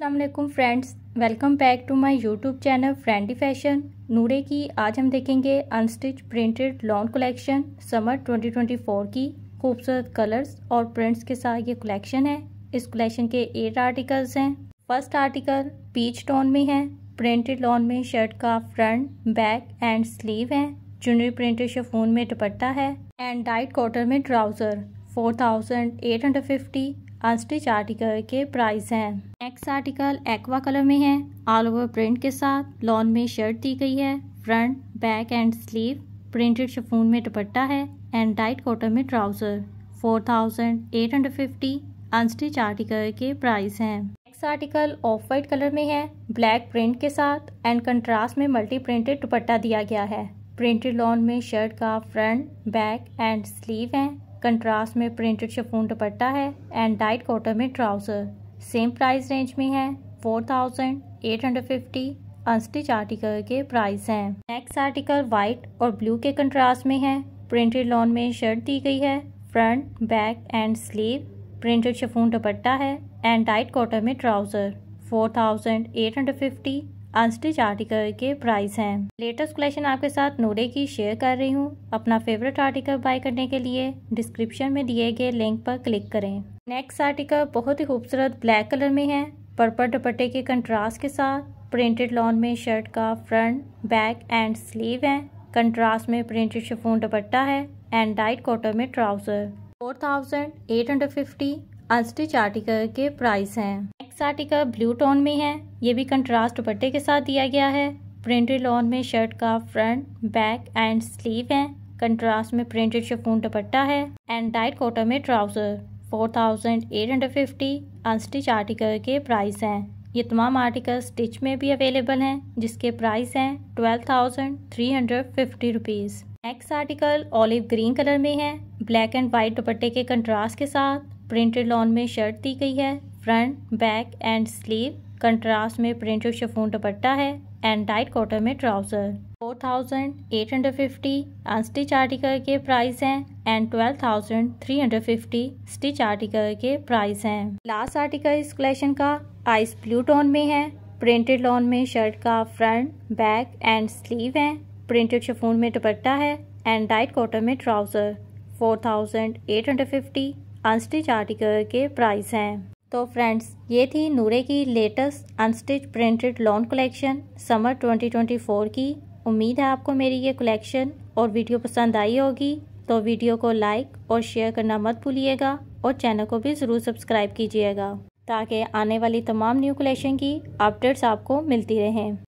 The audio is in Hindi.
अस्सलाम वालेकुम friends welcome back to my YouTube channel फ्रेंडी फैशन नूरे की आज हम देखेंगे unstitch printed lawn collection summer 2024 की खूबसूरत कलर्स और प्रिंट्स के साथ ये कलेक्शन है इस कलेक्शन के एट आर्टिकल्स हैं फर्स्ट आर्टिकल पीच टोन में है प्रिंटेड लॉन में शर्ट का फ्रंट बैक एंड स्लीव है चुनरी प्रिंटेड शेफून में दुपट्टा है एंड डाइट कॉटन में ट्राउजर 4850 अस्टिच आर्टिकल के प्राइस हैं नेक्स्ट आर्टिकल एक्वा कलर में है ऑल ओवर प्रिंट के साथ लॉन में शर्ट दी गई है front back and sleeve printed chiffon में दुपट्टा है एंड डाइट कॉटन में trouser four thousand eight hundred fifty unstitch article के प्राइस हैं next article off white colour में है ब्लैक प्रिंट के साथ एंड कंट्रास्ट में मल्टी प्रिंटेड दुपट्टा दिया गया है प्रिंटेड लॉन में शर्ट का फ्रंट बैक एंड स्लीव है कंट्रास्ट में प्रिंटेड शफून दुपट्टा है एंड डाइट कॉटन में ट्राउज़र सेम प्राइस रेंज में है four thousand eight hundred fifty unstitch article के प्राइस हैं नेक्स्ट आर्टिकल वाइट और ब्लू के कंट्रास्ट में है प्रिंटेड लॉन में शर्ट दी गई है front back and sleeve printed chiffon dupatta है एंड डाइट कॉटन में trouser four thousand eight hundred fifty unstitch article के प्राइस हैं लेटेस्ट कलेक्शन आपके साथ नोडे की शेयर कर रही हूँ अपना फेवरेट आर्टिकल बाय करने के लिए डिस्क्रिप्शन में दिए गए लिंक पर क्लिक करें नेक्स्ट आर्टिकल बहुत ही खूबसूरत ब्लैक कलर में है पर्पल दुपट्टे के कंट्रास्ट के साथ प्रिंटेड लॉन में शर्ट का फ्रंट बैक एंड स्लीव है कंट्रास्ट में प्रिंटेड शिफोन दुपट्टा है एंड डाइट कॉटन में trouser four thousand eight hundred fifty unstitch article के प्राइस हैं आर्टिकल ब्लू टोन में है ये भी कंट्रास्ट दुपट्टे के साथ दिया गया है प्रिंटेड लॉन में शर्ट का फ्रंट बैक एंड स्लीव है कंट्रास्ट में प्रिंटेड शफून दुपट्टा है एंड डाइट कॉटन में ट्राउजर 4850 अनस्टिच आर्टिकल के प्राइस हैं ये तमाम आर्टिकल स्टिच में भी अवेलेबल हैं जिसके प्राइस हैं twelve thousand three hundred fifty rupees next article olive green colour में है ब्लैक एंड व्हाइट दुपट्टे के कंट्रास्ट के साथ प्रिंटेड लॉन में शर्ट दी गई है front back and sleeve contrast में प्रिंटेड शेफोन दुपट्टा है एंड डाइट कॉटन में trouser four thousand eight hundred fifty unstitch article के प्राइस हैं and twelve thousand three hundred fifty stitch article के प्राइस हैं लास्ट आर्टिकल इस कलेक्शन का आइस ब्लू टोन में है प्रिंटेड लॉन में शर्ट का फ्रंट बैक एंड स्लीव है प्रिंटेड शफून में दुपट्टा है एंड डाइट कॉटन में trouser four thousand eight hundred fifty unstitch article के प्राइस हैं तो फ्रेंड्स ये थी नूरे की latest unstitch printed lawn collection summer 2024 की उम्मीद है आपको मेरी ये कलेक्शन और वीडियो पसंद आई होगी तो वीडियो को लाइक और शेयर करना मत भूलिएगा और चैनल को भी ज़रूर सब्सक्राइब कीजिएगा ताकि आने वाली तमाम न्यू कलेक्शन की अपडेट्स आपको मिलती रहें